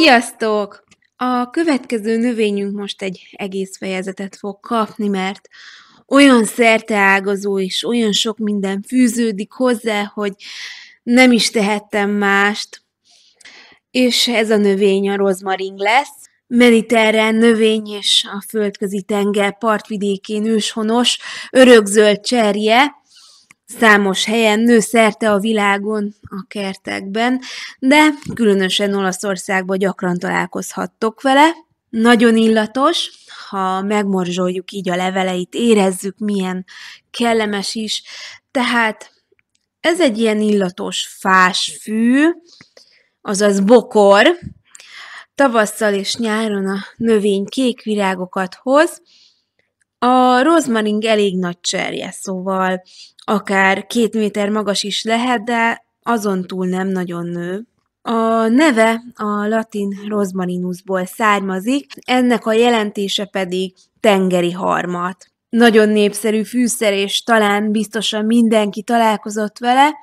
Sziasztok! A következő növényünk most egy egész fejezetet fog kapni, mert olyan szerteágazó és olyan sok minden fűződik hozzá, hogy nem is tehettem mást. És ez a növény a rozmaring lesz. Mediterrán növény és a földközi tenger partvidékén őshonos, örökzöld cserje, Számos helyen, nő szerte a világon, a kertekben, de különösen Olaszországban gyakran találkozhattok vele. Nagyon illatos, ha megmorzsoljuk így a leveleit, érezzük, milyen kellemes is. Tehát ez egy ilyen illatos fás fű, azaz bokor. Tavasszal és nyáron a növény kék virágokat hoz, a rozmaring elég nagy cserje, szóval akár két méter magas is lehet, de azon túl nem nagyon nő. A neve a latin rozmarinusból származik, ennek a jelentése pedig tengeri harmat. Nagyon népszerű fűszer, és talán biztosan mindenki találkozott vele,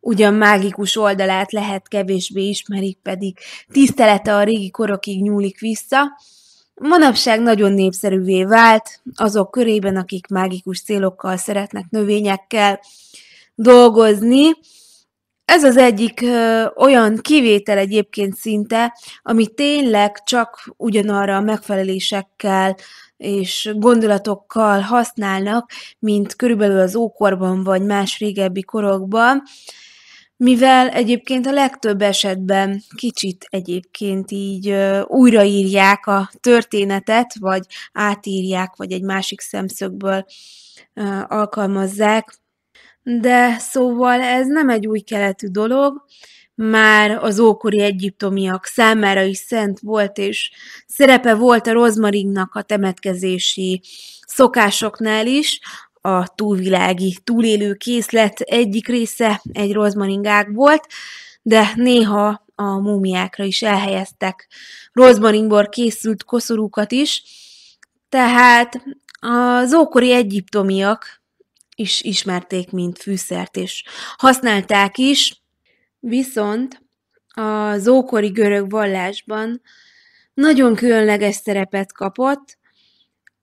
ugyan mágikus oldalát lehet kevésbé ismerik, pedig tisztelete a régi korokig nyúlik vissza, Manapság nagyon népszerűvé vált azok körében, akik mágikus célokkal szeretnek növényekkel dolgozni. Ez az egyik ö, olyan kivétel egyébként szinte, ami tényleg csak ugyanarra a megfelelésekkel és gondolatokkal használnak, mint körülbelül az ókorban vagy más régebbi korokban mivel egyébként a legtöbb esetben kicsit egyébként így újraírják a történetet, vagy átírják, vagy egy másik szemszögből alkalmazzák. De szóval ez nem egy új keletű dolog, már az ókori egyiptomiak számára is szent volt, és szerepe volt a rozmarinnak a temetkezési szokásoknál is, a túlvilági túlélő készlet egyik része egy rozmaringák volt, de néha a múmiákra is elhelyeztek rozmaringból készült koszorúkat is, tehát az ókori egyiptomiak is ismerték, mint fűszert, és használták is, viszont az ókori görög vallásban nagyon különleges szerepet kapott,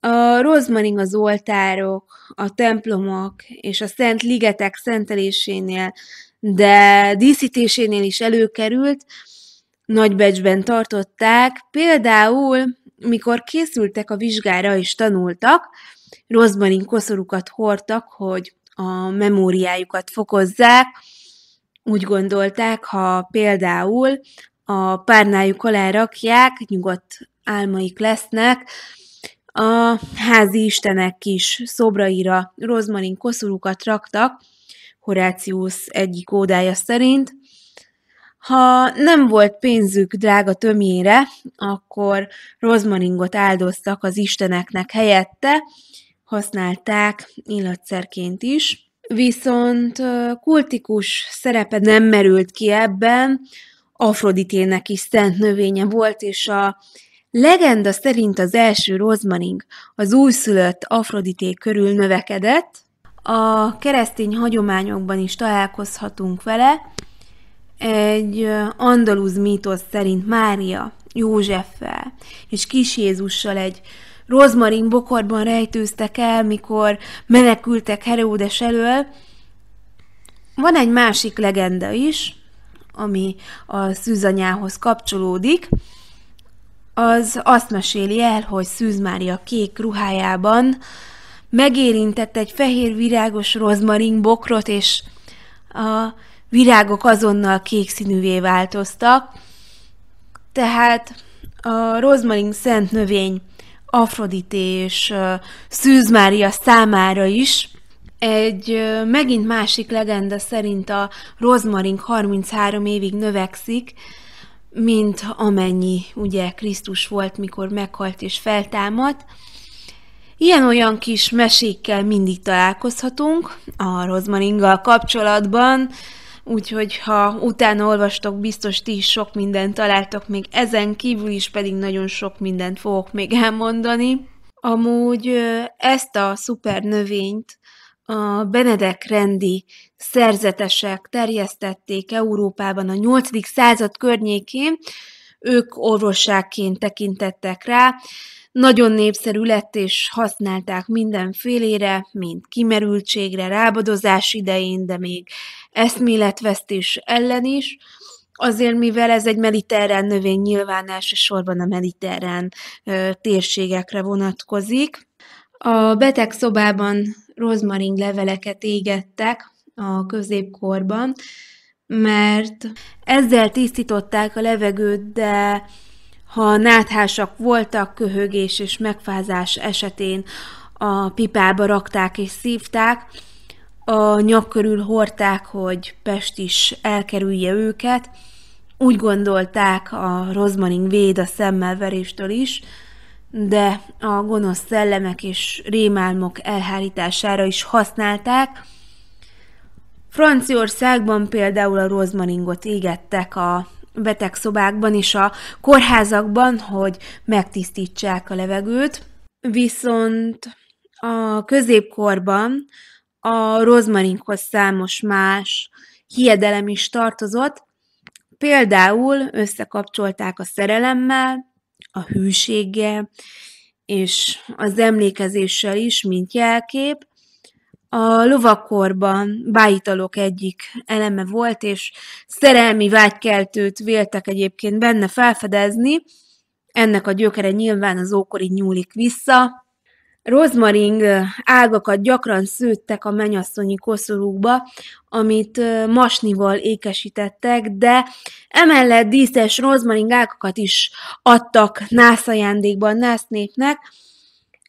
a rozmaring az oltárok, a templomok és a szent ligetek szentelésénél, de díszítésénél is előkerült, nagybecsben tartották, például mikor készültek a vizsgára és tanultak, rozmarin koszorukat hordtak, hogy a memóriájukat fokozzák. Úgy gondolták, ha például a párnájuk alá rakják, nyugodt álmaik lesznek, a házi istenek kis szobraira rozmarin koszorúkat raktak, Horácius egyik ódája szerint. Ha nem volt pénzük drága tömére, akkor rozmaringot áldoztak az isteneknek helyette, használták illatszerként is. Viszont kultikus szerepe nem merült ki ebben, Afroditének is szent növénye volt, és a Legenda szerint az első rozmaring az újszülött Afrodité körül növekedett, a keresztény hagyományokban is találkozhatunk vele. Egy andaluz mítosz szerint Mária Józseffel és kis Jézussal egy rozmarin bokorban rejtőztek el, mikor menekültek Heródes elől. Van egy másik legenda is, ami a szűzanyához kapcsolódik, az azt meséli el, hogy Szűz Mária kék ruhájában megérintett egy fehér virágos rozmarin bokrot, és a virágok azonnal kék színűvé változtak. Tehát a rozmarin szent növény Afrodité és Szűz Mária számára is egy megint másik legenda szerint a rozmarink 33 évig növekszik, mint amennyi ugye Krisztus volt, mikor meghalt és feltámadt. Ilyen-olyan kis mesékkel mindig találkozhatunk a rozmaringgal kapcsolatban, úgyhogy ha utána olvastok, biztos ti is sok mindent találtok, még ezen kívül is pedig nagyon sok mindent fogok még elmondani. Amúgy ezt a szuper növényt a Benedek rendi szerzetesek terjesztették Európában a 8. század környékén, ők orvosságként tekintettek rá, nagyon népszerű lett és használták mindenfélére, mint kimerültségre, rábadozás idején, de még eszméletvesztés ellen is. Azért, mivel ez egy mediterrán növény, nyilván elsősorban a mediterrán ö, térségekre vonatkozik. A beteg szobában rozmaring leveleket égettek a középkorban, mert ezzel tisztították a levegőt, de ha náthásak voltak, köhögés és megfázás esetén a pipába rakták és szívták, a nyak körül hordták, hogy Pest is elkerülje őket. Úgy gondolták, a rozmaring véd a szemmelveréstől is, de a gonosz szellemek és rémálmok elhárítására is használták. Franciaországban például a rozmaringot égettek a betegszobákban és a kórházakban, hogy megtisztítsák a levegőt. Viszont a középkorban a rozmarinkhoz számos más hiedelem is tartozott, például összekapcsolták a szerelemmel, a hűséggel, és az emlékezéssel is, mint jelkép. A lovakorban bájitalok egyik eleme volt, és szerelmi vágykeltőt véltek egyébként benne felfedezni. Ennek a gyökere nyilván az ókori nyúlik vissza, rozmaring ágakat gyakran szőttek a menyasszonyi koszorúkba, amit masnival ékesítettek, de emellett díszes rozmaring ágakat is adtak nász ajándékban nász népnek.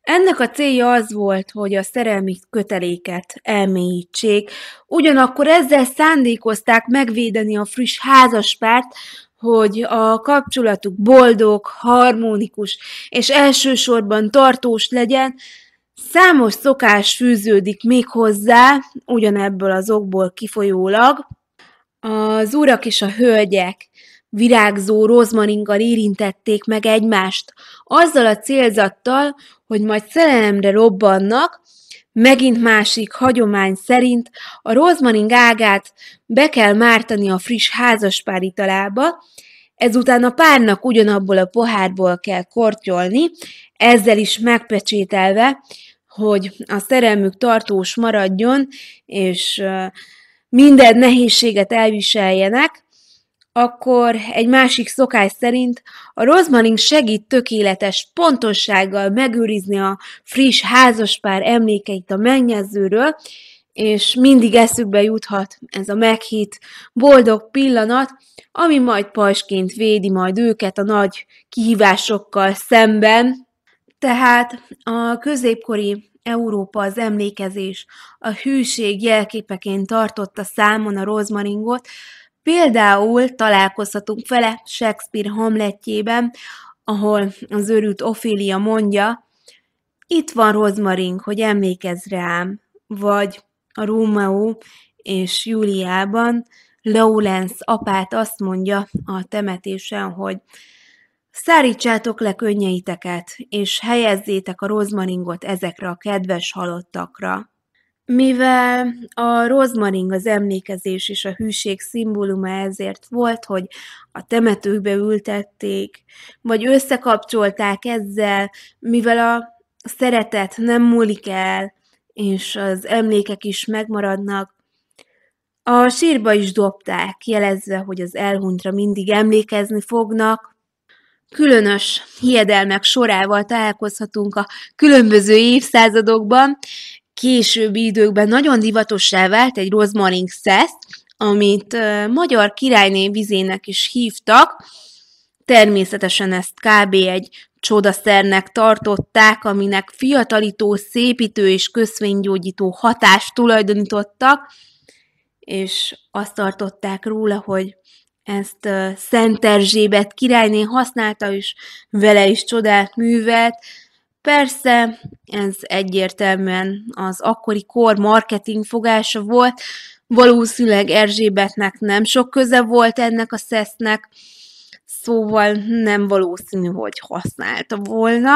Ennek a célja az volt, hogy a szerelmi köteléket elmélyítsék, ugyanakkor ezzel szándékozták megvédeni a friss házaspárt hogy a kapcsolatuk boldog, harmonikus és elsősorban tartós legyen, számos szokás fűződik még hozzá, ugyanebből az okból kifolyólag. Az urak és a hölgyek virágzó rozmaringgal érintették meg egymást, azzal a célzattal, hogy majd szerelemre robbannak, Megint másik hagyomány szerint a rozmarin ágát be kell mártani a friss házaspár italába, ezután a párnak ugyanabból a pohárból kell kortyolni, ezzel is megpecsételve, hogy a szerelmük tartós maradjon, és minden nehézséget elviseljenek, akkor egy másik szokás szerint a rozmarin segít tökéletes pontossággal megőrizni a friss házaspár emlékeit a mennyezőről, és mindig eszükbe juthat ez a meghitt, boldog pillanat, ami majd pajsként védi majd őket a nagy kihívásokkal szemben. Tehát a középkori Európa az emlékezés, a hűség jelképeként tartotta számon a rozmaringot, Például találkozhatunk vele Shakespeare Hamletjében, ahol az őrült Ofélia mondja, itt van rozmarink, hogy emlékezz rám, vagy a Rómeó és Júliában Lawrence apát azt mondja a temetésen, hogy Szárítsátok le könnyeiteket, és helyezzétek a rozmaringot ezekre a kedves halottakra. Mivel a rozmaring az emlékezés és a hűség szimbóluma ezért volt, hogy a temetőkbe ültették, vagy összekapcsolták ezzel, mivel a szeretet nem múlik el, és az emlékek is megmaradnak, a sírba is dobták, jelezve, hogy az elhuntra mindig emlékezni fognak. Különös hiedelmek sorával találkozhatunk a különböző évszázadokban, későbbi időkben nagyon divatossá vált egy rozmarin szesz, amit magyar királyné vizének is hívtak. Természetesen ezt kb. egy csodaszernek tartották, aminek fiatalító, szépítő és köszvénygyógyító hatást tulajdonítottak, és azt tartották róla, hogy ezt Szent Erzsébet királyné használta, és vele is csodát művelt, Persze, ez egyértelműen az akkori kor marketing fogása volt, valószínűleg Erzsébetnek nem sok köze volt ennek a szesznek, szóval nem valószínű, hogy használta volna.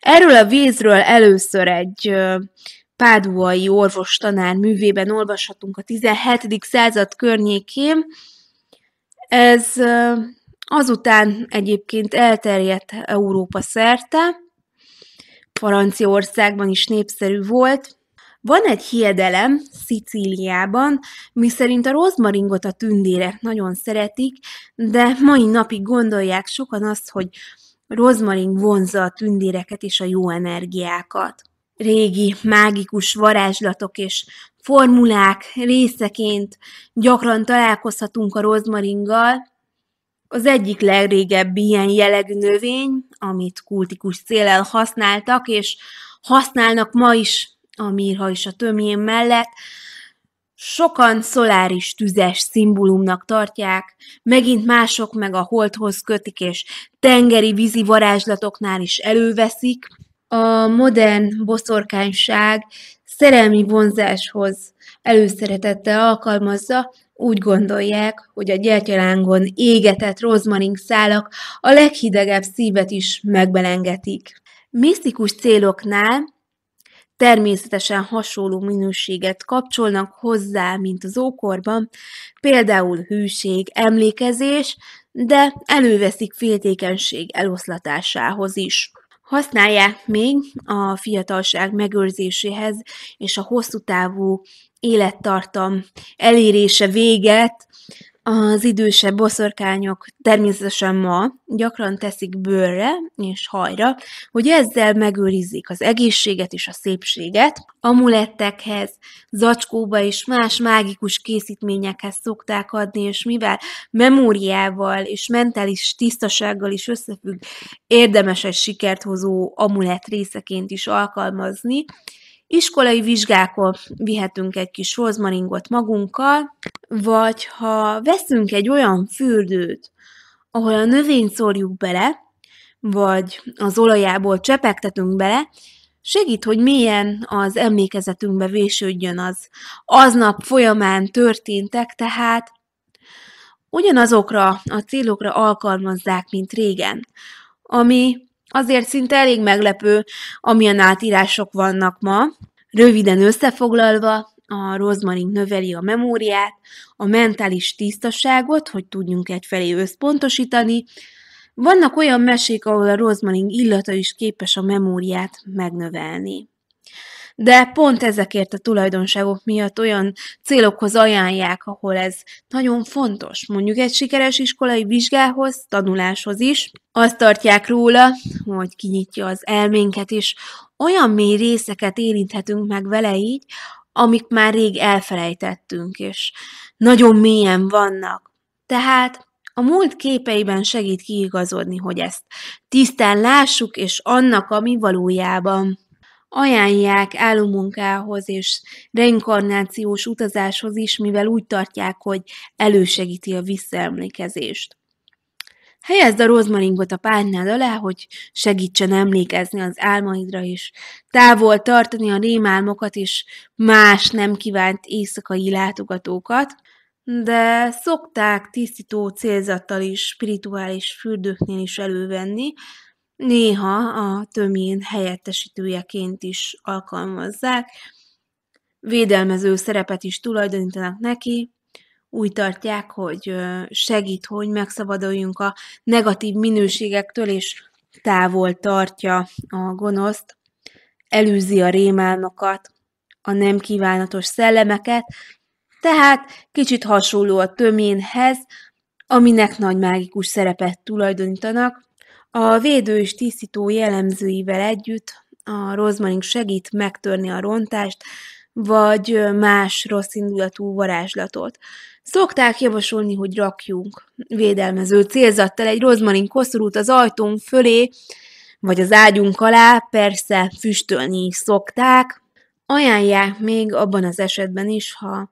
Erről a vízről először egy páduai orvostanár művében olvashatunk a 17. század környékén. Ez Azután egyébként elterjedt Európa szerte, Franciaországban is népszerű volt. Van egy hiedelem Szicíliában, miszerint a rozmaringot a tündérek nagyon szeretik, de mai napig gondolják sokan azt, hogy rozmaring vonzza a tündéreket és a jó energiákat. Régi mágikus varázslatok és formulák részeként gyakran találkozhatunk a rozmaringgal, az egyik legrégebbi ilyen jellegű növény, amit kultikus célel használtak, és használnak ma is a mirha és a tömjén mellett, sokan szoláris tüzes szimbólumnak tartják, megint mások meg a holdhoz kötik, és tengeri vízi varázslatoknál is előveszik. A modern boszorkányság szerelmi vonzáshoz előszeretettel alkalmazza, úgy gondolják, hogy a gyertyalángon égetett rozmaring szálak a leghidegebb szívet is megbelengetik. Misztikus céloknál természetesen hasonló minőséget kapcsolnak hozzá, mint az ókorban, például hűség, emlékezés, de előveszik féltékenység eloszlatásához is. Használják még a fiatalság megőrzéséhez és a hosszú távú élettartam elérése véget az idősebb boszorkányok természetesen ma gyakran teszik bőrre és hajra, hogy ezzel megőrizzék az egészséget és a szépséget. Amulettekhez, zacskóba és más mágikus készítményekhez szokták adni, és mivel memóriával és mentális tisztasággal is összefügg, érdemes egy sikert hozó amulett részeként is alkalmazni, Iskolai vizsgákon vihetünk egy kis rozmaringot magunkkal, vagy ha veszünk egy olyan fürdőt, ahol a növényt szórjuk bele, vagy az olajából csepegtetünk bele, segít, hogy milyen az emlékezetünkbe vésődjön az aznap folyamán történtek, tehát ugyanazokra a célokra alkalmazzák, mint régen, ami Azért szinte elég meglepő, amilyen átírások vannak ma. Röviden összefoglalva, a rozmarin növeli a memóriát, a mentális tisztaságot, hogy tudjunk egyfelé összpontosítani. Vannak olyan mesék, ahol a rozmarin illata is képes a memóriát megnövelni de pont ezekért a tulajdonságok miatt olyan célokhoz ajánlják, ahol ez nagyon fontos, mondjuk egy sikeres iskolai vizsgához, tanuláshoz is. Azt tartják róla, hogy kinyitja az elménket, és olyan mély részeket érinthetünk meg vele így, amik már rég elfelejtettünk, és nagyon mélyen vannak. Tehát a múlt képeiben segít kiigazodni, hogy ezt tisztán lássuk, és annak, ami valójában ajánlják álomunkához és reinkarnációs utazáshoz is, mivel úgy tartják, hogy elősegíti a visszaemlékezést. Helyezd a rozmaringot a párnád alá, hogy segítsen emlékezni az álmaidra is, távol tartani a rémálmokat és más nem kívánt éjszakai látogatókat, de szokták tisztító célzattal is spirituális fürdőknél is elővenni, Néha a tömén helyettesítőjeként is alkalmazzák, védelmező szerepet is tulajdonítanak neki, úgy tartják, hogy segít, hogy megszabaduljunk a negatív minőségektől, és távol tartja a gonoszt, elűzi a rémálmokat, a nem kívánatos szellemeket, tehát kicsit hasonló a töménhez, aminek nagy mágikus szerepet tulajdonítanak, a védő és tisztító jellemzőivel együtt a rozmarink segít megtörni a rontást, vagy más rossz indulatú varázslatot. Szokták javasolni, hogy rakjunk védelmező célzattal egy rozmarin koszorút az ajtónk fölé, vagy az ágyunk alá, persze füstölni is szokták. Ajánlják még abban az esetben is, ha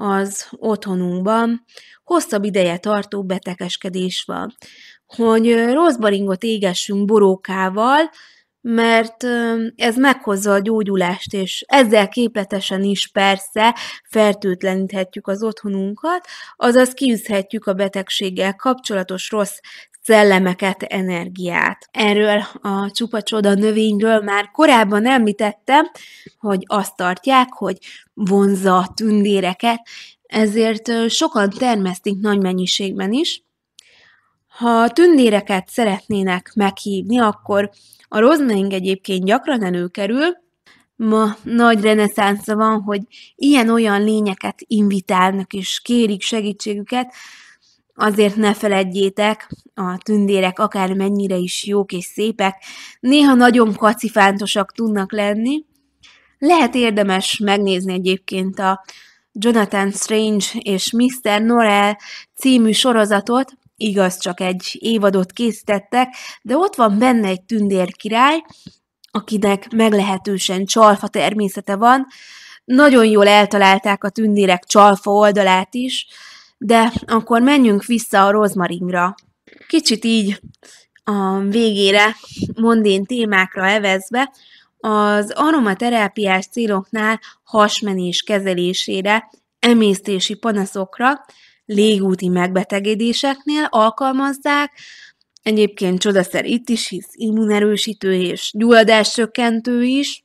az otthonunkban hosszabb ideje tartó betegeskedés van. Hogy rosszbaringot égessünk borókával, mert ez meghozza a gyógyulást, és ezzel képletesen is persze fertőtleníthetjük az otthonunkat, azaz kiűzhetjük a betegséggel kapcsolatos rossz szellemeket, energiát. Erről a csupa csoda növényről már korábban említettem, hogy azt tartják, hogy vonza a tündéreket, ezért sokan termesztik nagy mennyiségben is. Ha tündéreket szeretnének meghívni, akkor a roznaing egyébként gyakran előkerül, ma nagy reneszánsza van, hogy ilyen-olyan lényeket invitálnak és kérik segítségüket, Azért ne feledjétek, a tündérek akár mennyire is jók és szépek, néha nagyon kacifántosak tudnak lenni. Lehet érdemes megnézni egyébként a Jonathan Strange és Mr. Norrell című sorozatot, igaz, csak egy évadot készítettek, de ott van benne egy tündér király, akinek meglehetősen csalfa természete van. Nagyon jól eltalálták a tündérek csalfa oldalát is, de akkor menjünk vissza a rozmaringra. Kicsit így a végére mondén témákra evezve, az aromaterápiás céloknál hasmenés kezelésére, emésztési panaszokra, légúti megbetegedéseknél alkalmazzák, egyébként csodaszer itt is, hisz immunerősítő és csökkentő is,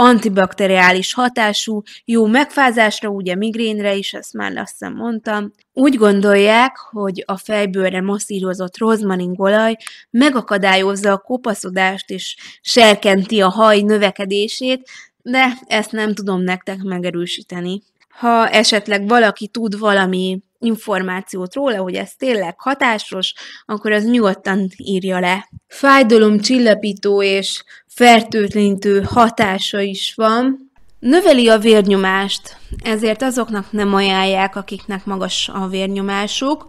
antibakteriális hatású, jó megfázásra, ugye migrénre is, ezt már lassan mondtam. Úgy gondolják, hogy a fejbőrre masszírozott rozmaningolaj megakadályozza a kopaszodást és serkenti a haj növekedését, de ezt nem tudom nektek megerősíteni. Ha esetleg valaki tud valami információt róla, hogy ez tényleg hatásos, akkor az nyugodtan írja le. Fájdalom csillapító és fertőtlenítő hatása is van. Növeli a vérnyomást, ezért azoknak nem ajánlják, akiknek magas a vérnyomásuk.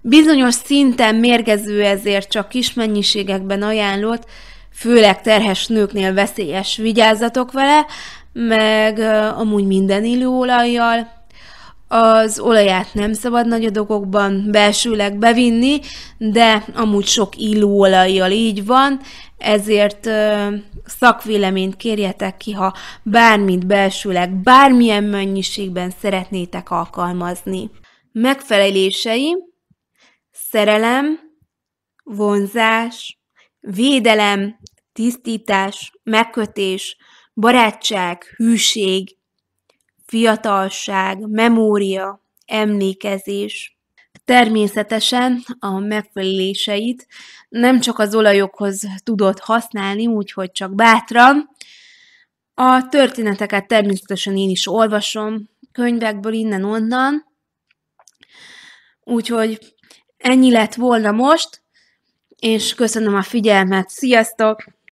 Bizonyos szinten mérgező, ezért csak kis mennyiségekben ajánlott, főleg terhes nőknél veszélyes vigyázzatok vele, meg amúgy minden illóolajjal, az olaját nem szabad nagy adagokban belsőleg bevinni, de amúgy sok illóolajjal így van, ezért ö, szakvéleményt kérjetek ki, ha bármit belsőleg, bármilyen mennyiségben szeretnétek alkalmazni. Megfelelései szerelem, vonzás, védelem, tisztítás, megkötés, barátság, hűség, fiatalság, memória, emlékezés. Természetesen a megfeleléseit nem csak az olajokhoz tudott használni, úgyhogy csak bátran. A történeteket természetesen én is olvasom, könyvekből innen-onnan. Úgyhogy ennyi lett volna most, és köszönöm a figyelmet. Sziasztok!